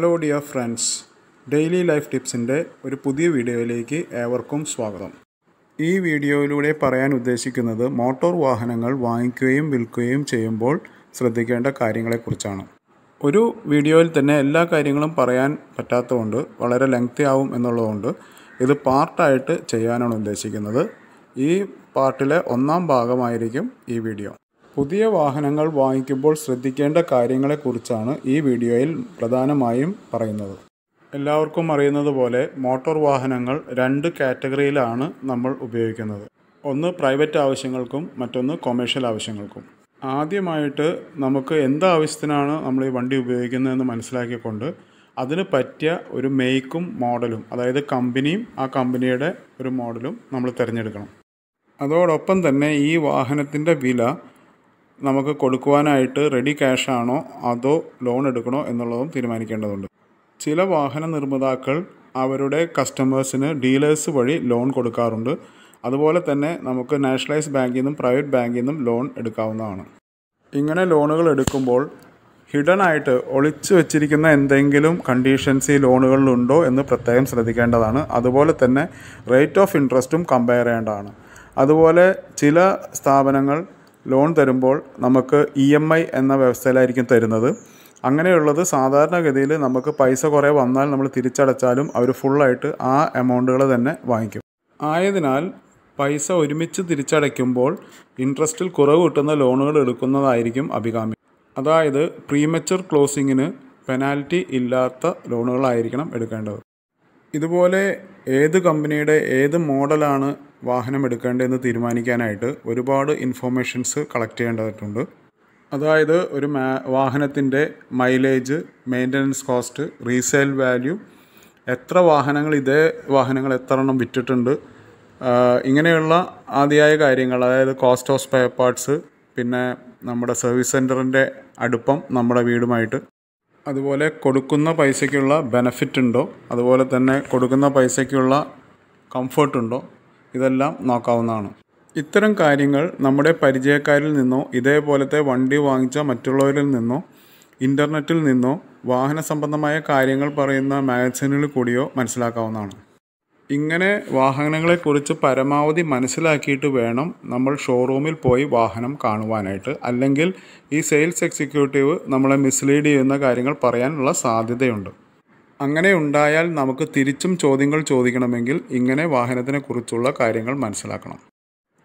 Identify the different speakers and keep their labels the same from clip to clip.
Speaker 1: hello dear friends daily life ടിപ്സിൻ്റെ ഒരു പുതിയ വീഡിയോയിലേക്ക് ഏവർക്കും സ്വാഗതം ഈ വീഡിയോയിലൂടെ പറയാൻ ഉദ്ദേശിക്കുന്നത് മോട്ടോർ വാഹനങ്ങൾ വാങ്ങിക്കുകയും വിൽക്കുകയും ചെയ്യുമ്പോൾ ശ്രദ്ധിക്കേണ്ട കാര്യങ്ങളെക്കുറിച്ചാണ് ഒരു വീഡിയോയിൽ തന്നെ എല്ലാ കാര്യങ്ങളും പറയാൻ പറ്റാത്തതുകൊണ്ട് വളരെ ലെങ്തി ആവും എന്നുള്ളതുകൊണ്ട് ഇത് പാർട്ടായിട്ട് ചെയ്യാനാണ് ഉദ്ദേശിക്കുന്നത് ഈ പാർട്ടിലെ ഒന്നാം ഭാഗമായിരിക്കും ഈ വീഡിയോ പുതിയ വാഹനങ്ങൾ വാങ്ങിക്കുമ്പോൾ ശ്രദ്ധിക്കേണ്ട കാര്യങ്ങളെക്കുറിച്ചാണ് ഈ വീഡിയോയിൽ പ്രധാനമായും പറയുന്നത് എല്ലാവർക്കും അറിയുന്നത് പോലെ മോട്ടോർ വാഹനങ്ങൾ രണ്ട് കാറ്റഗറിയിലാണ് നമ്മൾ ഉപയോഗിക്കുന്നത് ഒന്ന് പ്രൈവറ്റ് ആവശ്യങ്ങൾക്കും മറ്റൊന്ന് കൊമേഴ്ഷ്യൽ ആവശ്യങ്ങൾക്കും ആദ്യമായിട്ട് നമുക്ക് എന്താവശ്യത്തിനാണ് നമ്മൾ ഈ വണ്ടി ഉപയോഗിക്കുന്നതെന്ന് മനസ്സിലാക്കിക്കൊണ്ട് അതിന് പറ്റിയ ഒരു മേക്കും മോഡലും അതായത് കമ്പനിയും ആ കമ്പനിയുടെ ഒരു മോഡലും നമ്മൾ തിരഞ്ഞെടുക്കണം അതോടൊപ്പം തന്നെ ഈ വാഹനത്തിൻ്റെ വില നമുക്ക് കൊടുക്കുവാനായിട്ട് റെഡി ക്യാഷാണോ അതോ ലോൺ എടുക്കണോ എന്നുള്ളതും തീരുമാനിക്കേണ്ടതുണ്ട് ചില വാഹന നിർമ്മാതാക്കൾ അവരുടെ കസ്റ്റമേഴ്സിന് ഡീലേഴ്സ് വഴി ലോൺ കൊടുക്കാറുണ്ട് അതുപോലെ തന്നെ നമുക്ക് നാഷണലൈസ് ബാങ്കിൽ നിന്നും പ്രൈവറ്റ് ബാങ്കിൽ നിന്നും ലോൺ എടുക്കാവുന്നതാണ് ഇങ്ങനെ ലോണുകൾ എടുക്കുമ്പോൾ ഹിഡൻ ആയിട്ട് ഒളിച്ചു വെച്ചിരിക്കുന്ന എന്തെങ്കിലും കണ്ടീഷൻസ് ഈ ലോണുകളിലുണ്ടോ എന്ന് പ്രത്യേകം ശ്രദ്ധിക്കേണ്ടതാണ് അതുപോലെ തന്നെ റേറ്റ് ഓഫ് ഇൻട്രസ്റ്റും കമ്പയർ ചെയ്യേണ്ടതാണ് അതുപോലെ ചില സ്ഥാപനങ്ങൾ ലോൺ തരുമ്പോൾ നമുക്ക് ഇ എം ഐ എന്ന വ്യവസ്ഥയിലായിരിക്കും തരുന്നത് അങ്ങനെയുള്ളത് സാധാരണഗതിയിൽ നമുക്ക് പൈസ കുറേ വന്നാൽ നമ്മൾ തിരിച്ചടച്ചാലും അവർ ഫുള്ളായിട്ട് ആ എമൗണ്ടുകൾ തന്നെ വാങ്ങിക്കും ആയതിനാൽ പൈസ ഒരുമിച്ച് തിരിച്ചടയ്ക്കുമ്പോൾ ഇൻട്രസ്റ്റിൽ കുറവ് കിട്ടുന്ന ലോണുകൾ എടുക്കുന്നതായിരിക്കും അഭികാമ്യം അതായത് പ്രീമച്ചർ ക്ലോസിങ്ങിന് പെനാൽറ്റി ഇല്ലാത്ത ലോണുകളായിരിക്കണം എടുക്കേണ്ടത് ഇതുപോലെ ഏത് കമ്പനിയുടെ ഏത് മോഡലാണ് വാഹനം എടുക്കേണ്ടതെന്ന് തീരുമാനിക്കാനായിട്ട് ഒരുപാട് ഇൻഫോർമേഷൻസ് കളക്ട് ചെയ്യേണ്ടതായിട്ടുണ്ട് അതായത് ഒരു മാ വാഹനത്തിൻ്റെ mileage maintenance cost resale value എത്ര വാഹനങ്ങൾ ഇതേ വാഹനങ്ങൾ എത്ര എണ്ണം വിറ്റിട്ടുണ്ട് ഇങ്ങനെയുള്ള ആദ്യമായ കാര്യങ്ങൾ അതായത് കോസ്റ്റ് ഓഫ് സ്പെയർ പാർട്സ് പിന്നെ നമ്മുടെ സർവീസ് സെൻറ്ററിൻ്റെ അടുപ്പം നമ്മുടെ വീടുമായിട്ട് അതുപോലെ കൊടുക്കുന്ന പൈസയ്ക്കുള്ള ബെനഫിറ്റ് ഉണ്ടോ അതുപോലെ തന്നെ കൊടുക്കുന്ന പൈസയ്ക്കുള്ള കംഫർട്ട് ഉണ്ടോ ഇതെല്ലാം നോക്കാവുന്നതാണ് ഇത്തരം കാര്യങ്ങൾ നമ്മുടെ പരിചയക്കാരിൽ നിന്നോ ഇതേപോലത്തെ വണ്ടി വാങ്ങിച്ച മറ്റുള്ളവരിൽ നിന്നോ ഇൻ്റർനെറ്റിൽ നിന്നോ വാഹന സംബന്ധമായ കാര്യങ്ങൾ പറയുന്ന മാഗസിനുകളിൽ കൂടിയോ മനസ്സിലാക്കാവുന്നതാണ് ഇങ്ങനെ വാഹനങ്ങളെക്കുറിച്ച് പരമാവധി മനസ്സിലാക്കിയിട്ട് വേണം നമ്മൾ ഷോറൂമിൽ പോയി വാഹനം കാണുവാനായിട്ട് അല്ലെങ്കിൽ ഈ സെയിൽസ് എക്സിക്യൂട്ടീവ് നമ്മളെ മിസ്ലീഡ് ചെയ്യുന്ന കാര്യങ്ങൾ പറയാനുള്ള സാധ്യതയുണ്ട് അങ്ങനെ ഉണ്ടായാൽ നമുക്ക് തിരിച്ചും ചോദ്യങ്ങൾ ചോദിക്കണമെങ്കിൽ ഇങ്ങനെ വാഹനത്തിനെക്കുറിച്ചുള്ള കാര്യങ്ങൾ മനസ്സിലാക്കണം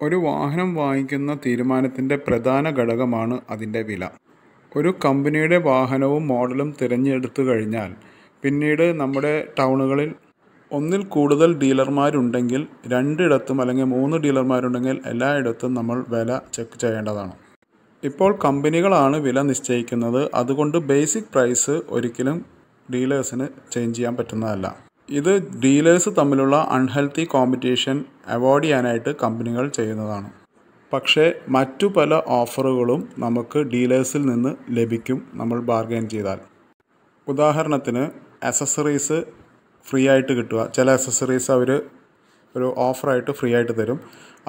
Speaker 1: ഒരു വാഹനം വാങ്ങിക്കുന്ന തീരുമാനത്തിൻ്റെ പ്രധാന ഘടകമാണ് അതിൻ്റെ വില ഒരു കമ്പനിയുടെ വാഹനവും മോഡലും തിരഞ്ഞെടുത്തു കഴിഞ്ഞാൽ പിന്നീട് നമ്മുടെ ടൗണുകളിൽ ഒന്നിൽ കൂടുതൽ ഡീലർമാരുണ്ടെങ്കിൽ രണ്ടിടത്തും അല്ലെങ്കിൽ മൂന്ന് ഡീലർമാരുണ്ടെങ്കിൽ എല്ലായിടത്തും നമ്മൾ വില ചെക്ക് ചെയ്യേണ്ടതാണ് ഇപ്പോൾ കമ്പനികളാണ് വില നിശ്ചയിക്കുന്നത് അതുകൊണ്ട് ബേസിക് പ്രൈസ് ഒരിക്കലും ഡീലേഴ്സിന് ചേഞ്ച് ചെയ്യാൻ പറ്റുന്നതല്ല ഇത് ഡീലേഴ്സ് തമ്മിലുള്ള അൺഹെൽത്തി കോമ്പറ്റീഷൻ അവോയ്ഡ് ചെയ്യാനായിട്ട് കമ്പനികൾ ചെയ്യുന്നതാണ് പക്ഷേ മറ്റു പല ഓഫറുകളും നമുക്ക് ഡീലേഴ്സിൽ നിന്ന് ലഭിക്കും നമ്മൾ ബാർഗെയിൻ ചെയ്താൽ ഉദാഹരണത്തിന് അസസറീസ് ഫ്രീ ആയിട്ട് കിട്ടുക ചില അക്സസറീസ് അവർ ഒരു ഓഫറായിട്ട് ഫ്രീ ആയിട്ട് തരും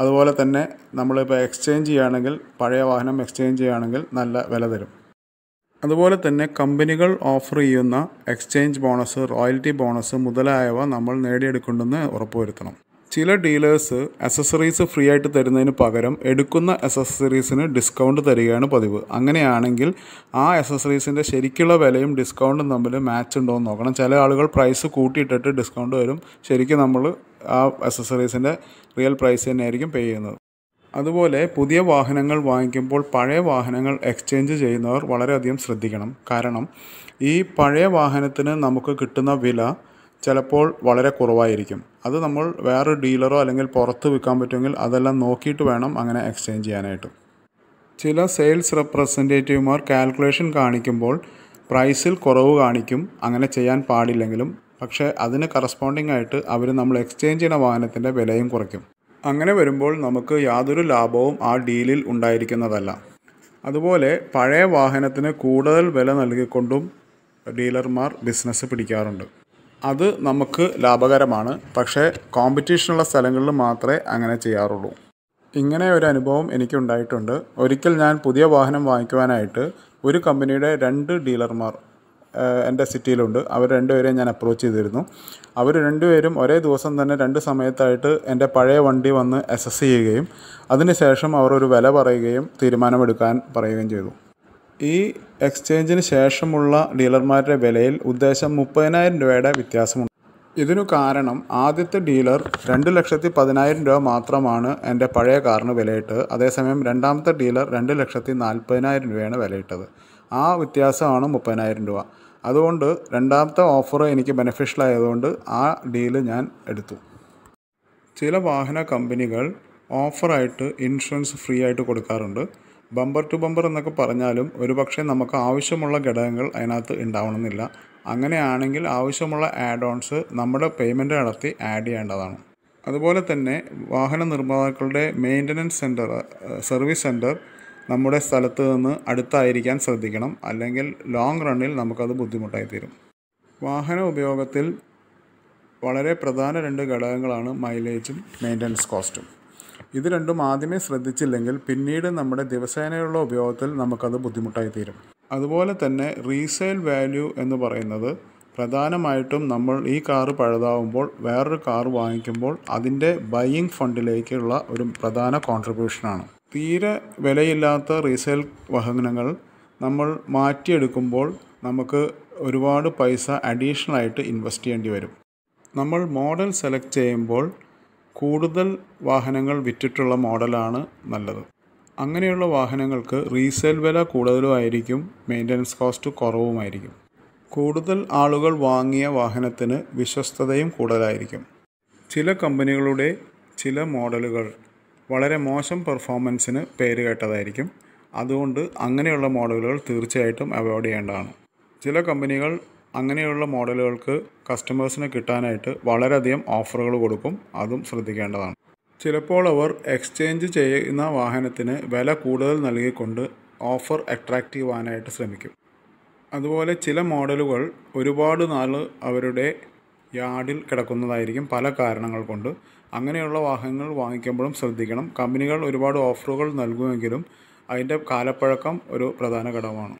Speaker 1: അതുപോലെ തന്നെ നമ്മളിപ്പോൾ എക്സ്ചേഞ്ച് ചെയ്യുകയാണെങ്കിൽ പഴയ വാഹനം എക്സ്ചേഞ്ച് ചെയ്യുകയാണെങ്കിൽ നല്ല വില തരും അതുപോലെ തന്നെ കമ്പനികൾ ഓഫർ ചെയ്യുന്ന എക്സ്ചേഞ്ച് ബോണസ് റോയൽറ്റി ബോണസ് മുതലായവ നമ്മൾ നേടിയെടുക്കുന്നുണ്ടെന്ന് ഉറപ്പുവരുത്തണം ചില ഡീലേഴ്സ് അസസറീസ് ഫ്രീ ആയിട്ട് തരുന്നതിന് പകരം എടുക്കുന്ന അസസറീസിന് ഡിസ്കൗണ്ട് തരികയാണ് പതിവ് അങ്ങനെയാണെങ്കിൽ ആ അസസറീസിൻ്റെ ശരിക്കുള്ള വിലയും ഡിസ്കൗണ്ടും തമ്മിൽ മാച്ച് ഉണ്ടോ എന്ന് നോക്കണം ചില ആളുകൾ പ്രൈസ് കൂട്ടിയിട്ടിട്ട് ഡിസ്കൗണ്ട് വരും ശരിക്കും നമ്മൾ ആ അസസറീസിൻ്റെ റിയൽ പ്രൈസ് തന്നെയായിരിക്കും പേ ചെയ്യുന്നത് അതുപോലെ പുതിയ വാഹനങ്ങൾ വാങ്ങിക്കുമ്പോൾ പഴയ വാഹനങ്ങൾ എക്സ്ചേഞ്ച് ചെയ്യുന്നവർ വളരെയധികം ശ്രദ്ധിക്കണം കാരണം ഈ പഴയ വാഹനത്തിന് നമുക്ക് കിട്ടുന്ന വില ചിലപ്പോൾ വളരെ കുറവായിരിക്കും അത് നമ്മൾ വേറെ ഡീലറോ അല്ലെങ്കിൽ പുറത്ത് വിൽക്കാൻ പറ്റുമെങ്കിൽ അതെല്ലാം നോക്കിയിട്ട് വേണം അങ്ങനെ എക്സ്ചേഞ്ച് ചെയ്യാനായിട്ട് ചില സെയിൽസ് റെപ്രസെൻറ്റേറ്റീവുമാർ കാൽക്കുലേഷൻ കാണിക്കുമ്പോൾ പ്രൈസിൽ കുറവ് കാണിക്കും അങ്ങനെ ചെയ്യാൻ പാടില്ലെങ്കിലും പക്ഷേ അതിന് കറസ്പോണ്ടിങ് ആയിട്ട് അവർ നമ്മൾ എക്സ്ചേഞ്ച് ചെയ്യുന്ന വാഹനത്തിൻ്റെ വിലയും കുറയ്ക്കും അങ്ങനെ വരുമ്പോൾ നമുക്ക് യാതൊരു ലാഭവും ആ ഡീലിൽ ഉണ്ടായിരിക്കുന്നതല്ല അതുപോലെ പഴയ വാഹനത്തിന് കൂടുതൽ വില നൽകിക്കൊണ്ടും ഡീലർമാർ ബിസിനസ് പിടിക്കാറുണ്ട് അത് നമുക്ക് ലാഭകരമാണ് പക്ഷേ കോമ്പറ്റീഷനുള്ള സ്ഥലങ്ങളിൽ മാത്രമേ അങ്ങനെ ചെയ്യാറുള്ളൂ ഇങ്ങനെ ഒരു അനുഭവം എനിക്കുണ്ടായിട്ടുണ്ട് ഒരിക്കൽ ഞാൻ പുതിയ വാഹനം വാങ്ങിക്കുവാനായിട്ട് ഒരു കമ്പനിയുടെ രണ്ട് ഡീലർമാർ എൻ്റെ സിറ്റിയിലുണ്ട് അവർ രണ്ടുപേരെയും ഞാൻ അപ്രോച്ച് ചെയ്തിരുന്നു അവർ രണ്ടുപേരും ഒരേ ദിവസം തന്നെ രണ്ട് സമയത്തായിട്ട് എൻ്റെ പഴയ വണ്ടി വന്ന് അസസ് ചെയ്യുകയും അതിനുശേഷം അവർ ഒരു വില പറയുകയും തീരുമാനമെടുക്കാൻ പറയുകയും ചെയ്തു ഈ എക്സ്ചേഞ്ചിന് ശേഷമുള്ള ഡീലർമാരുടെ വിലയിൽ ഉദ്ദേശം മുപ്പതിനായിരം രൂപയുടെ വ്യത്യാസമുണ്ട് ഇതിനു കാരണം ആദ്യത്തെ ഡീലർ രണ്ട് ലക്ഷത്തി പതിനായിരം രൂപ മാത്രമാണ് എൻ്റെ പഴയ കാറിന് വിലയിട്ട് അതേസമയം രണ്ടാമത്തെ ഡീലർ രണ്ട് ലക്ഷത്തി നാൽപ്പതിനായിരം രൂപയാണ് വിലയിട്ടത് ആ വ്യത്യാസമാണ് മുപ്പതിനായിരം രൂപ അതുകൊണ്ട് രണ്ടാമത്തെ ഓഫർ എനിക്ക് ബെനിഫിഷ്യൽ ആയതുകൊണ്ട് ആ ഡീല് ഞാൻ എടുത്തു ചില വാഹന കമ്പനികൾ ഓഫറായിട്ട് ഇൻഷുറൻസ് ഫ്രീ ആയിട്ട് കൊടുക്കാറുണ്ട് ബമ്പർ ടു ബമ്പർ എന്നൊക്കെ പറഞ്ഞാലും ഒരുപക്ഷെ നമുക്ക് ആവശ്യമുള്ള ഘടകങ്ങൾ അതിനകത്ത് ഉണ്ടാവണമെന്നില്ല അങ്ങനെയാണെങ്കിൽ ആവശ്യമുള്ള ആഡ് ഓൺസ് നമ്മുടെ പേയ്മെൻറ്റ് നടത്തി ആഡ് ചെയ്യേണ്ടതാണ് അതുപോലെ തന്നെ വാഹന നിർമ്മാതാക്കളുടെ മെയിൻ്റനൻസ് സെൻറ്റർ സർവീസ് സെൻറ്റർ നമ്മുടെ സ്ഥലത്ത് നിന്ന് അടുത്തായിരിക്കാൻ ശ്രദ്ധിക്കണം അല്ലെങ്കിൽ ലോങ് റണ്ണിൽ നമുക്കത് ബുദ്ധിമുട്ടായി തീരും വാഹന ഉപയോഗത്തിൽ വളരെ പ്രധാന രണ്ട് ഘടകങ്ങളാണ് മൈലേജും മെയിൻ്റനൻസ് കോസ്റ്റും ഇത് രണ്ടും ആദ്യമേ ശ്രദ്ധിച്ചില്ലെങ്കിൽ പിന്നീട് നമ്മുടെ ദിവസേനയുള്ള ഉപയോഗത്തിൽ നമുക്കത് ബുദ്ധിമുട്ടായി തീരും അതുപോലെ തന്നെ റീസെയിൽ വാല്യൂ എന്ന് പറയുന്നത് പ്രധാനമായിട്ടും നമ്മൾ ഈ കാറ് പഴുതാവുമ്പോൾ വേറൊരു കാർ വാങ്ങിക്കുമ്പോൾ അതിൻ്റെ ബയ്യിങ് ഫണ്ടിലേക്കുള്ള ഒരു പ്രധാന കോൺട്രിബ്യൂഷനാണ് തീരെ വിലയില്ലാത്ത റീസെയിൽ വാഹനങ്ങൾ നമ്മൾ മാറ്റിയെടുക്കുമ്പോൾ നമുക്ക് ഒരുപാട് പൈസ അഡീഷണലായിട്ട് ഇൻവെസ്റ്റ് ചെയ്യേണ്ടി വരും നമ്മൾ മോഡൽ സെലക്ട് ചെയ്യുമ്പോൾ കൂടുതൽ വാഹനങ്ങൾ വിറ്റിട്ടുള്ള മോഡലാണ് നല്ലത് അങ്ങനെയുള്ള വാഹനങ്ങൾക്ക് റീസെയിൽ വില കൂടുതലുമായിരിക്കും മെയിൻ്റനൻസ് കോസ്റ്റ് കുറവുമായിരിക്കും കൂടുതൽ ആളുകൾ വാങ്ങിയ വാഹനത്തിന് വിശ്വസ്തതയും കൂടുതലായിരിക്കും ചില കമ്പനികളുടെ ചില മോഡലുകൾ വളരെ മോശം പെർഫോമൻസിന് പേരുകേട്ടതായിരിക്കും അതുകൊണ്ട് അങ്ങനെയുള്ള മോഡലുകൾ തീർച്ചയായിട്ടും അവോയ്ഡ് ചെയ്യേണ്ടതാണ് ചില കമ്പനികൾ അങ്ങനെയുള്ള മോഡലുകൾക്ക് കസ്റ്റമേഴ്സിന് കിട്ടാനായിട്ട് വളരെയധികം ഓഫറുകൾ കൊടുക്കും അതും ശ്രദ്ധിക്കേണ്ടതാണ് ചിലപ്പോൾ അവർ എക്സ്ചേഞ്ച് ചെയ്യുന്ന വാഹനത്തിന് വില കൂടുതൽ നൽകിക്കൊണ്ട് ഓഫർ അട്രാക്റ്റീവ് ആവാനായിട്ട് ശ്രമിക്കും അതുപോലെ ചില മോഡലുകൾ ഒരുപാട് നാൾ അവരുടെ യാർഡിൽ കിടക്കുന്നതായിരിക്കും പല കാരണങ്ങൾ കൊണ്ട് അങ്ങനെയുള്ള വാഹനങ്ങൾ വാങ്ങിക്കുമ്പോഴും ശ്രദ്ധിക്കണം കമ്പനികൾ ഒരുപാട് ഓഫറുകൾ നൽകുമെങ്കിലും അതിൻ്റെ കാലപ്പഴക്കം ഒരു പ്രധാന ഘടകമാണ്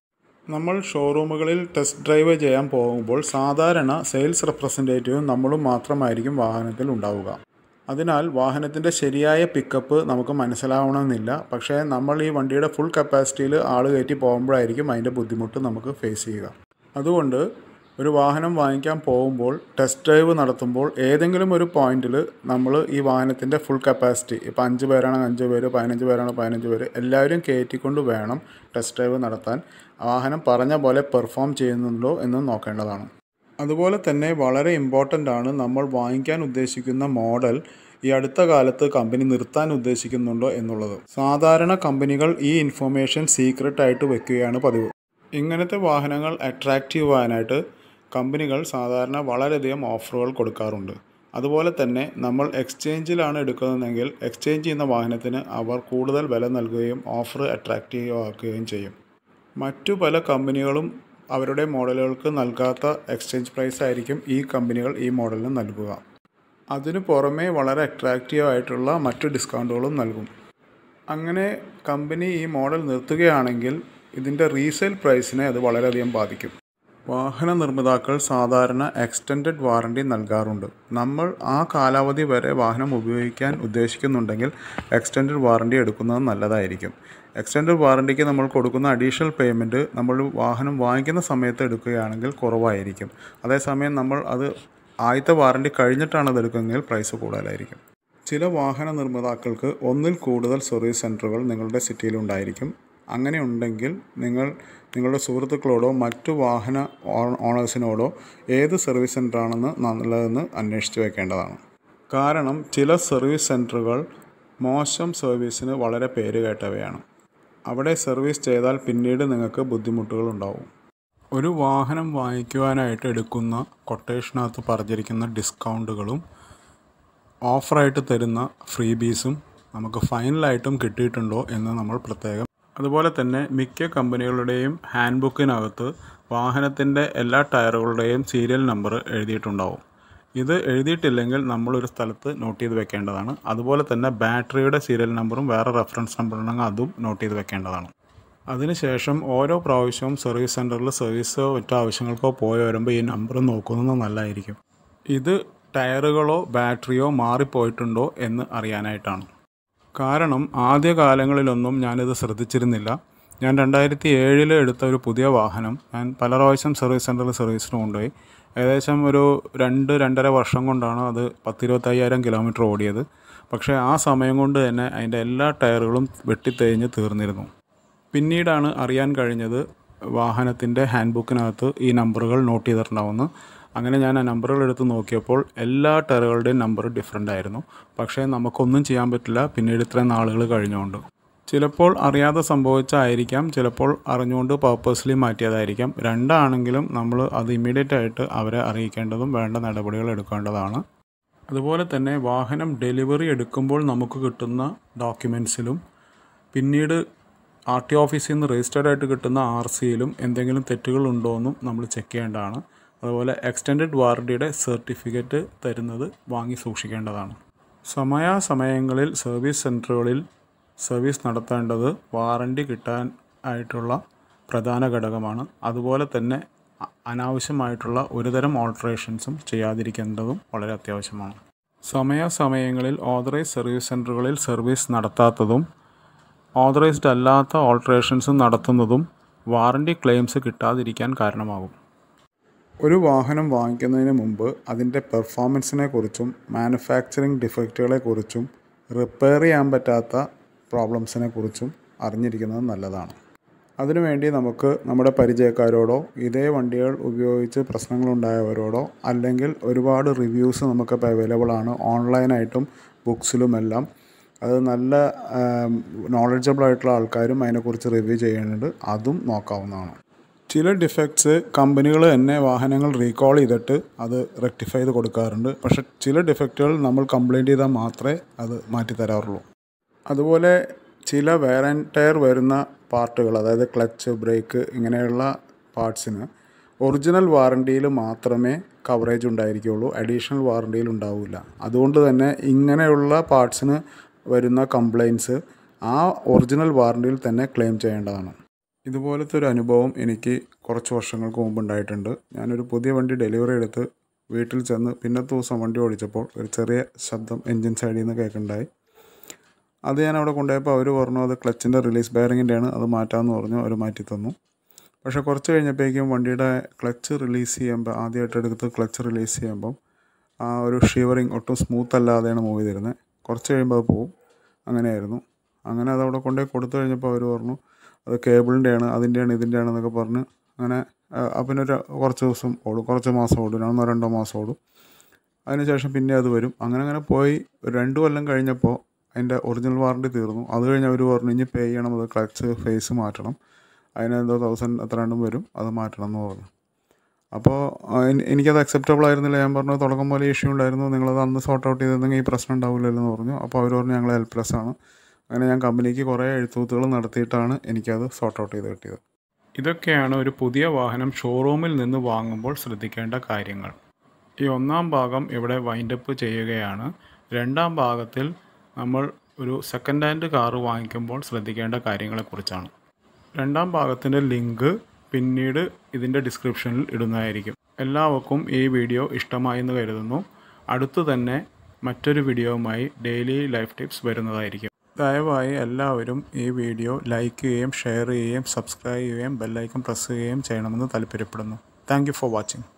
Speaker 1: നമ്മൾ ഷോറൂമുകളിൽ ടെസ്റ്റ് ഡ്രൈവ് ചെയ്യാൻ പോകുമ്പോൾ സാധാരണ സെയിൽസ് റെപ്രസെൻറ്റേറ്റീവും നമ്മളും മാത്രമായിരിക്കും വാഹനത്തിൽ ഉണ്ടാവുക അതിനാൽ വാഹനത്തിൻ്റെ ശരിയായ പിക്കപ്പ് നമുക്ക് മനസ്സിലാവണമെന്നില്ല പക്ഷേ നമ്മൾ ഈ വണ്ടിയുടെ ഫുൾ കപ്പാസിറ്റിയിൽ ആൾ കയറ്റി പോകുമ്പോഴായിരിക്കും അതിൻ്റെ ബുദ്ധിമുട്ട് നമുക്ക് ഫേസ് ചെയ്യുക അതുകൊണ്ട് ഒരു വാഹനം വാങ്ങിക്കാൻ പോകുമ്പോൾ ടെസ്റ്റ് ഡ്രൈവ് നടത്തുമ്പോൾ ഏതെങ്കിലും ഒരു പോയിന്റിൽ നമ്മൾ ഈ വാഹനത്തിൻ്റെ ഫുൾ കപ്പാസിറ്റി ഇപ്പോൾ അഞ്ച് പേരാണെങ്കിൽ അഞ്ച് പേര് പതിനഞ്ച് പേരാണെങ്കിൽ പതിനഞ്ച് പേര് എല്ലാവരും കയറ്റിക്കൊണ്ട് വേണം ടെസ്റ്റ് ഡ്രൈവ് നടത്താൻ വാഹനം പറഞ്ഞ പോലെ പെർഫോം ചെയ്യുന്നുണ്ടോ എന്നും നോക്കേണ്ടതാണ് അതുപോലെ തന്നെ വളരെ ഇമ്പോർട്ടൻ്റ് ആണ് നമ്മൾ വാങ്ങിക്കാൻ ഉദ്ദേശിക്കുന്ന മോഡൽ ഈ അടുത്ത കാലത്ത് കമ്പനി നിർത്താൻ ഉദ്ദേശിക്കുന്നുണ്ടോ എന്നുള്ളത് സാധാരണ കമ്പനികൾ ഈ ഇൻഫോർമേഷൻ സീക്രട്ടായിട്ട് വെക്കുകയാണ് പതിവ് ഇങ്ങനത്തെ വാഹനങ്ങൾ അട്രാക്റ്റീവ് ആവാനായിട്ട് കമ്പനികൾ സാധാരണ വളരെയധികം ഓഫറുകൾ കൊടുക്കാറുണ്ട് അതുപോലെ തന്നെ നമ്മൾ എക്സ്ചേഞ്ചിലാണ് എടുക്കുന്നതെങ്കിൽ എക്സ്ചേഞ്ച് ചെയ്യുന്ന വാഹനത്തിന് അവർ കൂടുതൽ വില നൽകുകയും ഓഫർ അട്രാക്റ്റ് ആക്കുകയും ചെയ്യും മറ്റു പല കമ്പനികളും അവരുടെ മോഡലുകൾക്ക് നൽകാത്ത എക്സ്ചേഞ്ച് പ്രൈസ് ആയിരിക്കും ഈ കമ്പനികൾ ഈ മോഡലിന് നൽകുക അതിനു പുറമേ വളരെ അട്രാക്റ്റീവ് ആയിട്ടുള്ള മറ്റു ഡിസ്കൗണ്ടുകളും നൽകും അങ്ങനെ കമ്പനി ഈ മോഡൽ നിർത്തുകയാണെങ്കിൽ ഇതിൻ്റെ റീസെയിൽ പ്രൈസിനെ അത് വളരെയധികം ബാധിക്കും വാഹന നിർമ്മാതാക്കൾ സാധാരണ എക്സ്റ്റൻഡഡ് വാറണ്ടി നൽകാറുണ്ട് നമ്മൾ ആ കാലാവധി വരെ വാഹനം ഉപയോഗിക്കാൻ ഉദ്ദേശിക്കുന്നുണ്ടെങ്കിൽ എക്സ്റ്റൻഡഡ് വാറണ്ടി എടുക്കുന്നത് നല്ലതായിരിക്കും എക്സ്റ്റൻഡഡ് വാറണ്ടിക്ക് നമ്മൾ കൊടുക്കുന്ന അഡീഷണൽ പേയ്മെൻറ്റ് നമ്മൾ വാഹനം വാങ്ങിക്കുന്ന സമയത്ത് എടുക്കുകയാണെങ്കിൽ കുറവായിരിക്കും അതേസമയം നമ്മൾ അത് ആദ്യത്തെ വാറണ്ടി കഴിഞ്ഞിട്ടാണ് അത് എടുക്കുന്നതെങ്കിൽ പ്രൈസ് കൂടുതലായിരിക്കും ചില വാഹന നിർമ്മാതാക്കൾക്ക് ഒന്നിൽ കൂടുതൽ സർവീസ് സെൻറ്ററുകൾ നിങ്ങളുടെ സിറ്റിയിലുണ്ടായിരിക്കും അങ്ങനെ ഉണ്ടെങ്കിൽ നിങ്ങൾ നിങ്ങളുടെ സുഹൃത്തുക്കളോടോ മറ്റു വാഹന ഓണേഴ്സിനോടോ ഏത് സർവീസ് സെൻ്ററാണെന്ന് നല്ലതെന്ന് അന്വേഷിച്ച് വെക്കേണ്ടതാണ് കാരണം ചില സർവീസ് സെൻ്ററുകൾ മോശം സർവീസിന് വളരെ പേരുകേട്ടവയാണ് അവിടെ സർവീസ് ചെയ്താൽ പിന്നീട് നിങ്ങൾക്ക് ബുദ്ധിമുട്ടുകൾ ഉണ്ടാവും ഒരു വാഹനം വാങ്ങിക്കുവാനായിട്ട് എടുക്കുന്ന കൊട്ടേഷനകത്ത് പറഞ്ഞിരിക്കുന്ന ഡിസ്കൗണ്ടുകളും ഓഫറായിട്ട് തരുന്ന ഫ്രീ ബീസും നമുക്ക് ഫൈനലായിട്ടും കിട്ടിയിട്ടുണ്ടോ എന്ന് നമ്മൾ പ്രത്യേകം അതുപോലെ തന്നെ മിക്ക കമ്പനികളുടെയും ഹാൻഡ് ബുക്കിനകത്ത് വാഹനത്തിൻ്റെ എല്ലാ ടയറുകളുടെയും സീരിയൽ നമ്പർ എഴുതിയിട്ടുണ്ടാവും ഇത് എഴുതിയിട്ടില്ലെങ്കിൽ നമ്മളൊരു സ്ഥലത്ത് നോട്ട് ചെയ്ത് വെക്കേണ്ടതാണ് അതുപോലെ തന്നെ ബാറ്ററിയുടെ സീരിയൽ നമ്പറും വേറെ റെഫറൻസ് നമ്പർ ഉണ്ടെങ്കിൽ അതും നോട്ട് ചെയ്ത് വെക്കേണ്ടതാണ് അതിനുശേഷം ഓരോ പ്രാവശ്യവും സർവീസ് സെൻറ്ററിൽ സർവീസോ മറ്റു ആവശ്യങ്ങൾക്കോ പോയി വരുമ്പോൾ ഈ നമ്പർ നോക്കുന്നത് നല്ലതായിരിക്കും ഇത് ടയറുകളോ ബാറ്ററിയോ മാറിപ്പോയിട്ടുണ്ടോ എന്ന് അറിയാനായിട്ടാണ് കാരണം ആദ്യ കാലങ്ങളിലൊന്നും ഞാനിത് ശ്രദ്ധിച്ചിരുന്നില്ല ഞാൻ രണ്ടായിരത്തി ഏഴിൽ എടുത്ത ഒരു പുതിയ വാഹനം ഞാൻ പല പ്രാവശ്യം സർവീസ് സെൻ്ററിൽ സർവീസിന് കൊണ്ടുപോയി ഏകദേശം ഒരു രണ്ട് രണ്ടര വർഷം കൊണ്ടാണ് അത് പത്തിരുപത്തയ്യായിരം കിലോമീറ്റർ ഓടിയത് പക്ഷേ ആ സമയം കൊണ്ട് തന്നെ അതിൻ്റെ എല്ലാ ടയറുകളും വെട്ടിത്തേഞ്ഞ് തീർന്നിരുന്നു പിന്നീടാണ് അറിയാൻ കഴിഞ്ഞത് വാഹനത്തിൻ്റെ ഹാൻഡ് ബുക്കിനകത്ത് ഈ നമ്പറുകൾ നോട്ട് ചെയ്തിട്ടുണ്ടാവുമെന്ന് അങ്ങനെ ഞാൻ ആ നമ്പറുകൾ എടുത്ത് നോക്കിയപ്പോൾ എല്ലാ ടെറുകളുടെയും നമ്പർ ഡിഫറെൻ്റ് ആയിരുന്നു പക്ഷേ നമുക്കൊന്നും ചെയ്യാൻ പറ്റില്ല പിന്നീട് ഇത്രയും നാളുകൾ കഴിഞ്ഞുകൊണ്ട് ചിലപ്പോൾ അറിയാതെ സംഭവിച്ചായിരിക്കാം ചിലപ്പോൾ അറിഞ്ഞുകൊണ്ട് പർപ്പസ്ലി മാറ്റിയതായിരിക്കാം രണ്ടാണെങ്കിലും നമ്മൾ അത് ഇമ്മീഡിയറ്റ് ആയിട്ട് അവരെ അറിയിക്കേണ്ടതും വേണ്ട നടപടികൾ എടുക്കേണ്ടതാണ് അതുപോലെ തന്നെ വാഹനം ഡെലിവറി എടുക്കുമ്പോൾ നമുക്ക് കിട്ടുന്ന ഡോക്യുമെൻസിലും പിന്നീട് ആർ ടി ഓഫീസിൽ നിന്ന് രജിസ്റ്റേർഡ് ആയിട്ട് കിട്ടുന്ന ആർ സിയിലും എന്തെങ്കിലും തെറ്റുകൾ ഉണ്ടോ എന്നും നമ്മൾ ചെക്ക് ചെയ്യേണ്ടതാണ് അതുപോലെ എക്സ്റ്റൻഡ് വാറണ്ടിയുടെ സർട്ടിഫിക്കറ്റ് തരുന്നത് വാങ്ങി സൂക്ഷിക്കേണ്ടതാണ് സമയാസമയങ്ങളിൽ സർവീസ് സെൻറ്ററുകളിൽ സർവീസ് നടത്തേണ്ടത് വാറണ്ടി കിട്ടാൻ ആയിട്ടുള്ള പ്രധാന ഘടകമാണ് അതുപോലെ തന്നെ അനാവശ്യമായിട്ടുള്ള ഒരുതരം ഓൾട്ടറേഷൻസും ചെയ്യാതിരിക്കേണ്ടതും വളരെ അത്യാവശ്യമാണ് സമയാസമയങ്ങളിൽ ഓതറൈസ് സർവീസ് സെൻറ്ററുകളിൽ സർവീസ് നടത്താത്തതും ഓതറൈസ്ഡ് അല്ലാത്ത ഓൾട്ടറേഷൻസും നടത്തുന്നതും വാറണ്ടി ക്ലെയിംസ് കിട്ടാതിരിക്കാൻ കാരണമാകും ഒരു വാഹനം വാങ്ങിക്കുന്നതിന് മുമ്പ് അതിൻ്റെ പെർഫോമൻസിനെക്കുറിച്ചും മാനുഫാക്ചറിംഗ് ഡിഫക്റ്റുകളെക്കുറിച്ചും റിപ്പയർ ചെയ്യാൻ പറ്റാത്ത പ്രോബ്ലംസിനെക്കുറിച്ചും അറിഞ്ഞിരിക്കുന്നത് നല്ലതാണ് അതിനുവേണ്ടി നമുക്ക് നമ്മുടെ പരിചയക്കാരോടോ ഇതേ വണ്ടികൾ ഉപയോഗിച്ച് പ്രശ്നങ്ങളുണ്ടായവരോടോ അല്ലെങ്കിൽ ഒരുപാട് റിവ്യൂസ് നമുക്കിപ്പോൾ അവൈലബിൾ ആണ് ഓൺലൈനായിട്ടും ബുക്സിലുമെല്ലാം അത് നല്ല നോളജബിൾ ആയിട്ടുള്ള ആൾക്കാരും അതിനെക്കുറിച്ച് റിവ്യൂ ചെയ്യുന്നുണ്ട് അതും നോക്കാവുന്നതാണ് ചില ഡിഫക്ട്സ് കമ്പനികൾ തന്നെ വാഹനങ്ങൾ റീകോൾ ചെയ്തിട്ട് അത് റെക്ടിഫൈ ചെയ്ത് കൊടുക്കാറുണ്ട് പക്ഷെ ചില ഡിഫക്റ്റുകൾ നമ്മൾ കംപ്ലയിൻ്റ് ചെയ്താൽ മാത്രമേ അത് മാറ്റി തരാറുള്ളൂ അതുപോലെ ചില വെയർ ആൻഡ് ടയർ വരുന്ന പാർട്ടുകൾ അതായത് ക്ലച്ച് ബ്രേക്ക് ഇങ്ങനെയുള്ള പാർട്സിന് ഒറിജിനൽ വാറണ്ടിയിൽ മാത്രമേ കവറേജ് ഉണ്ടായിരിക്കുകയുള്ളൂ അഡീഷണൽ വാറണ്ടിയിൽ ഉണ്ടാവില്ല അതുകൊണ്ട് തന്നെ ഇങ്ങനെയുള്ള പാർട്സിന് വരുന്ന കംപ്ലയിൻസ് ആ ഒറിജിനൽ വാറണ്ടിയിൽ തന്നെ ക്ലെയിം ചെയ്യേണ്ടതാണ് ഇതുപോലത്തെ ഒരു അനുഭവം എനിക്ക് കുറച്ച് വർഷങ്ങൾക്ക് മുമ്പ് ഉണ്ടായിട്ടുണ്ട് ഞാനൊരു പുതിയ വണ്ടി ഡെലിവറി എടുത്ത് വീട്ടിൽ ചെന്ന് പിന്നത്തെ ദിവസം വണ്ടി ഓടിച്ചപ്പോൾ ഒരു ചെറിയ ശബ്ദം എൻജിൻ സൈഡിൽ നിന്ന് കേൾക്കുന്നുണ്ടായി അത് ഞാൻ അവിടെ കൊണ്ടുപോയപ്പോൾ അവർ പറഞ്ഞു അത് ക്ലച്ചിൻ്റെ റിലീസ് ബെയറിങ്ങിൻ്റെയാണ് അത് മാറ്റാമെന്ന് പറഞ്ഞു അവർ മാറ്റി തന്നു പക്ഷേ കുറച്ച് കഴിഞ്ഞപ്പോഴേക്കും വണ്ടിയുടെ ക്ലച്ച് റിലീസ് ചെയ്യുമ്പോൾ ആദ്യമായിട്ട് എടുത്ത് ക്ലച്ച് റിലീസ് ചെയ്യുമ്പം ആ ഒരു ഷീവറിങ് ഒട്ടും സ്മൂത്ത് അല്ലാതെയാണ് മൂവ് ചെയ്തിരുന്നത് കുറച്ച് കഴിയുമ്പോൾ അത് പോവും അങ്ങനെയായിരുന്നു അങ്ങനെ അതവിടെ കൊണ്ടുപോയി കൊടുത്തു കഴിഞ്ഞപ്പോൾ അവർ പറഞ്ഞു അത് കേബിളിൻ്റെയാണ് അതിൻ്റെയാണ് ഇതിൻ്റെയാണ് എന്നൊക്കെ പറഞ്ഞ് അങ്ങനെ ഒരു കുറച്ച് ദിവസം ഓടും കുറച്ച് മാസം ഓടും ഒന്നോ രണ്ടോ മാസം ഓടും അതിനുശേഷം പിന്നെ അത് വരും അങ്ങനെ അങ്ങനെ പോയി രണ്ട് കൊല്ലം കഴിഞ്ഞപ്പോൾ അതിൻ്റെ ഒറിജിനൽ വാറണ്ടി തീർന്നു അത് കഴിഞ്ഞ് അവർ പറഞ്ഞു ഇനി പേ ചെയ്യണം അത് ക്ലച്ച് ഫേസ് മാറ്റണം അതിന് എന്തോ തൗസൻഡ് രണ്ടും വരും അത് മാറ്റണം എന്ന് പറഞ്ഞു അപ്പോൾ എനിക്കത് അക്സെപ്റ്റബിൾ ആയിരുന്നില്ല ഞാൻ പറഞ്ഞു തുടക്കം പോലെ ഇഷ്യൂ ഉണ്ടായിരുന്നു നിങ്ങളത് അന്ന് സോർട്ട് ഔട്ട് ചെയ്തിരുന്നെങ്കിൽ ഈ പ്രശ്നം ഉണ്ടാവില്ലല്ലോ എന്ന് പറഞ്ഞു അപ്പോൾ അവർ പറഞ്ഞു ഞങ്ങൾ ഹെൽപ്ലെസ് ആണ് അങ്ങനെ ഞാൻ കമ്പനിക്ക് കുറേ എഴുത്തുകൂത്തുകൾ നടത്തിയിട്ടാണ് എനിക്കത് സോർട്ട് ഔട്ട് ചെയ്ത് കിട്ടിയത് ഇതൊക്കെയാണ് ഒരു പുതിയ വാഹനം ഷോറൂമിൽ നിന്ന് വാങ്ങുമ്പോൾ ശ്രദ്ധിക്കേണ്ട കാര്യങ്ങൾ ഈ ഒന്നാം ഭാഗം ഇവിടെ വൈൻഡപ്പ് ചെയ്യുകയാണ് രണ്ടാം ഭാഗത്തിൽ നമ്മൾ ഒരു സെക്കൻഡ് ഹാൻഡ് കാറ് വാങ്ങിക്കുമ്പോൾ ശ്രദ്ധിക്കേണ്ട കാര്യങ്ങളെക്കുറിച്ചാണ് രണ്ടാം ഭാഗത്തിൻ്റെ ലിങ്ക് പിന്നീട് ഇതിൻ്റെ ഡിസ്ക്രിപ്ഷനിൽ ഇടുന്നതായിരിക്കും എല്ലാവർക്കും ഈ വീഡിയോ ഇഷ്ടമായി എന്ന് കരുതുന്നു അടുത്തു തന്നെ മറ്റൊരു വീഡിയോവുമായി ഡെയിലി ലൈഫ് ടിപ്സ് വരുന്നതായിരിക്കും ദയവായി എല്ലാവരും ഈ വീഡിയോ ലൈക്ക് ചെയ്യുകയും ഷെയർ ചെയ്യുകയും സബ്സ്ക്രൈബ് ചെയ്യുകയും ബെല്ലൈക്കൺ പ്രസ് ചെയ്യുകയും ചെയ്യണമെന്ന് താല്പര്യപ്പെടുന്നു താങ്ക് ഫോർ വാച്ചിങ്